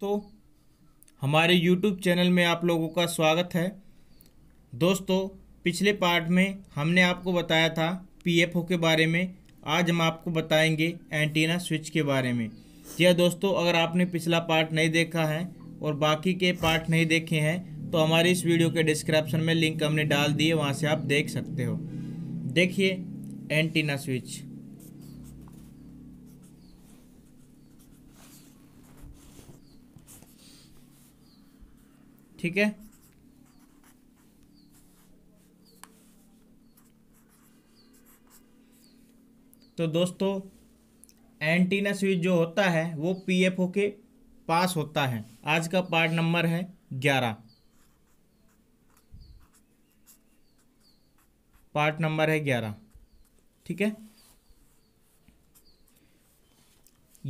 तो हमारे YouTube channel में आप लोगों का स्वागत है दोस्तों पिछले पार्ट में हमने आपको बताया था पी के बारे में आज हम आपको बताएंगे एंटीना स्विच के बारे में यह हाँ दोस्तों अगर आपने पिछला पार्ट नहीं देखा है और बाकी के पार्ट नहीं देखे हैं तो हमारी इस वीडियो के डिस्क्रिप्शन में लिंक हमने डाल दिए वहाँ से आप देख सकते हो देखिए एंटीना स्विच ठीक है तो दोस्तों एंटीना स्विच जो होता है वो पीएफओ के पास होता है आज का पार्ट नंबर है ग्यारह पार्ट नंबर है ग्यारह ठीक है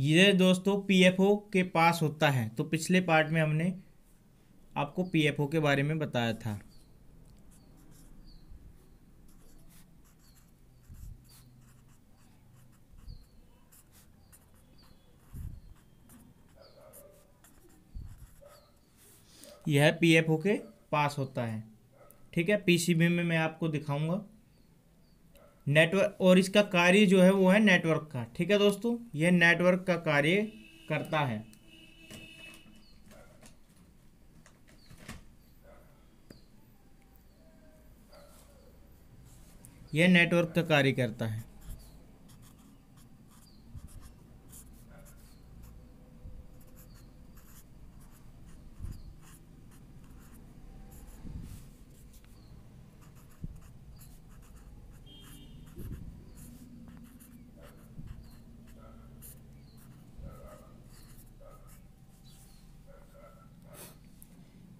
ये दोस्तों पीएफओ के पास होता है तो पिछले पार्ट में हमने आपको पीएफओ के बारे में बताया था यह पीएफओ के पास होता है ठीक है पीसीबी में मैं आपको दिखाऊंगा नेटवर्क और इसका कार्य जो है वो है नेटवर्क का ठीक है दोस्तों यह नेटवर्क का कार्य करता है यह नेटवर्क का कार्य करता है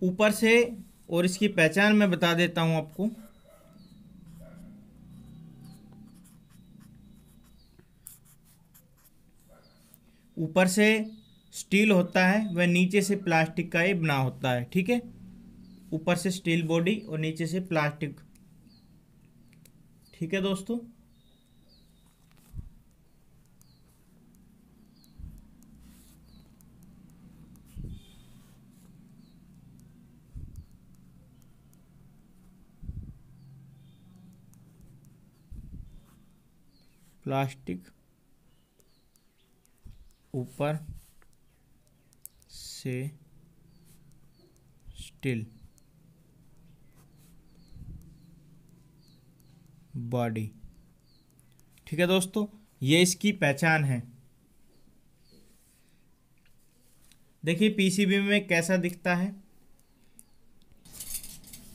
ऊपर से और इसकी पहचान मैं बता देता हूं आपको ऊपर से स्टील होता है वह नीचे से प्लास्टिक का ये बना होता है ठीक है ऊपर से स्टील बॉडी और नीचे से प्लास्टिक ठीक है दोस्तों प्लास्टिक ऊपर से स्टिल बॉडी ठीक है दोस्तों ये इसकी पहचान है देखिए पीसीबी में कैसा दिखता है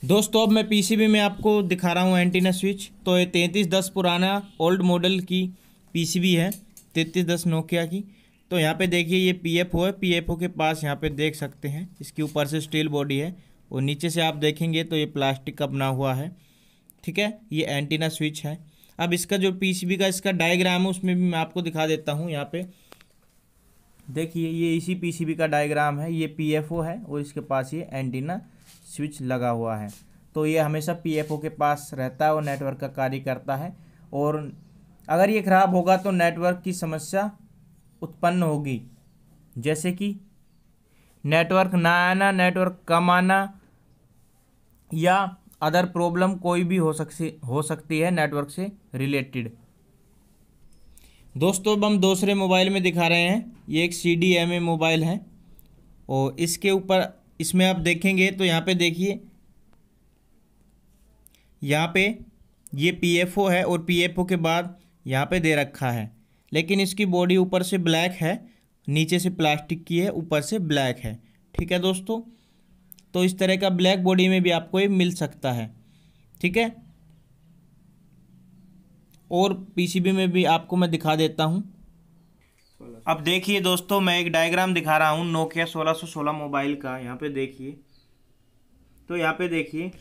दोस्तों अब मैं पीसीबी में आपको दिखा रहा हूँ एंटीना स्विच तो ये तैंतीस दस पुराना ओल्ड मॉडल की पीसीबी है तैंतीस दस नोकिया की तो यहाँ पे देखिए ये पी एफ ओ है पी एफ ओ के पास यहाँ पे देख सकते हैं इसके ऊपर से स्टील बॉडी है और नीचे से आप देखेंगे तो ये प्लास्टिक का बना हुआ है ठीक है ये एंटीना स्विच है अब इसका जो पीसीबी का इसका डायग्राम है उसमें भी मैं आपको दिखा देता हूँ यहाँ पे देखिए ये इसी बी का डायग्राम है ये ओ है और इसके पास ये एंटीना स्विच लगा हुआ है तो ये हमेशा ओ के पास रहता है और नेटवर्क का कार्य करता है और अगर ये ख़राब होगा तो नेटवर्क की समस्या उत्पन्न होगी जैसे कि नेटवर्क ना आना नेटवर्क कम आना या अदर प्रॉब्लम कोई भी हो सकती हो सकती है नेटवर्क से रिलेटेड दोस्तों अब हम दूसरे मोबाइल में दिखा रहे हैं ये एक C D M A mobile है और इसके ऊपर इसमें आप देखेंगे तो यहाँ पे देखिए यहाँ पे ये पी एफ ओ है और पी एफ ओ के बाद यहाँ पे दे रखा है लेकिन इसकी बॉडी ऊपर से ब्लैक है नीचे से प्लास्टिक की है ऊपर से ब्लैक है ठीक है दोस्तों तो इस तरह का ब्लैक बॉडी में भी आपको ये मिल सकता है ठीक है और पीसीबी में भी आपको मैं दिखा देता हूँ अब देखिए दोस्तों मैं एक डायग्राम दिखा रहा हूँ नोकिया 1616 मोबाइल का यहाँ पे देखिए तो यहाँ पे देखिए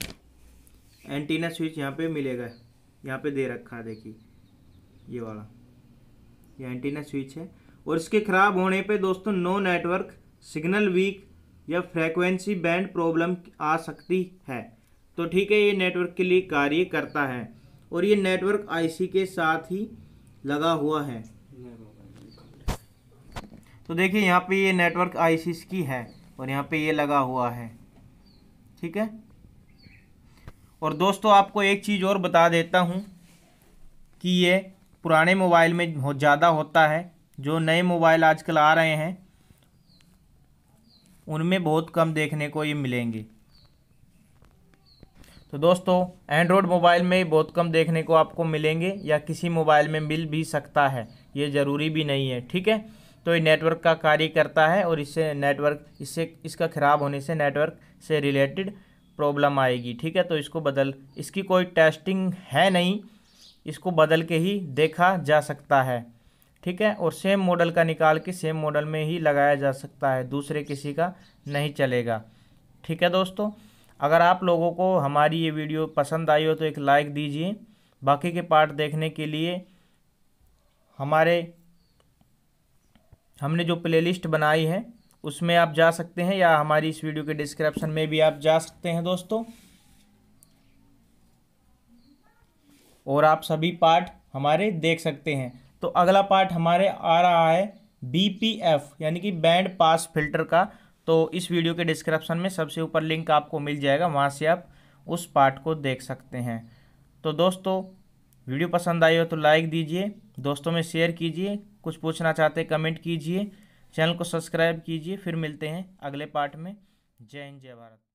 एंटीना स्विच यहाँ पे मिलेगा यहाँ पे दे रखा है देखिए ये वाला ये एंटीना स्विच है और इसके ख़राब होने पे दोस्तों नो नेटवर्क सिग्नल वीक या फ्रेक्वेंसी बैंड प्रॉब्लम आ सकती है तो ठीक है ये नेटवर्क के लिए कार्य करता है और ये नेटवर्क आईसी के साथ ही लगा हुआ है तो देखिए यहाँ पे ये नेटवर्क आईसी की है और यहाँ पे ये लगा हुआ है ठीक है और दोस्तों आपको एक चीज़ और बता देता हूँ कि ये पुराने मोबाइल में बहुत ज़्यादा होता है जो नए मोबाइल आजकल आ रहे हैं उनमें बहुत कम देखने को ये मिलेंगे तो दोस्तों एंड्रॉयड मोबाइल में बहुत कम देखने को आपको मिलेंगे या किसी मोबाइल में मिल भी सकता है ये ज़रूरी भी नहीं है ठीक है तो ये नेटवर्क का कार्य करता है और इससे नेटवर्क इससे इसका ख़राब होने से नेटवर्क से रिलेटेड प्रॉब्लम आएगी ठीक है तो इसको बदल इसकी कोई टेस्टिंग है नहीं इसको बदल के ही देखा जा सकता है ठीक है और सेम मॉडल का निकाल के सेम मॉडल में ही लगाया जा सकता है दूसरे किसी का नहीं चलेगा ठीक है दोस्तों अगर आप लोगों को हमारी ये वीडियो पसंद आई हो तो एक लाइक दीजिए बाकी के पार्ट देखने के लिए हमारे हमने जो प्लेलिस्ट बनाई है उसमें आप जा सकते हैं या हमारी इस वीडियो के डिस्क्रिप्शन में भी आप जा सकते हैं दोस्तों और आप सभी पार्ट हमारे देख सकते हैं तो अगला पार्ट हमारे आ रहा है बी यानी कि बैंड पास फिल्टर का तो इस वीडियो के डिस्क्रिप्शन में सबसे ऊपर लिंक आपको मिल जाएगा वहाँ से आप उस पार्ट को देख सकते हैं तो दोस्तों वीडियो पसंद आई हो तो लाइक दीजिए दोस्तों में शेयर कीजिए कुछ पूछना चाहते कमेंट कीजिए चैनल को सब्सक्राइब कीजिए फिर मिलते हैं अगले पार्ट में जय हिंद जय भारत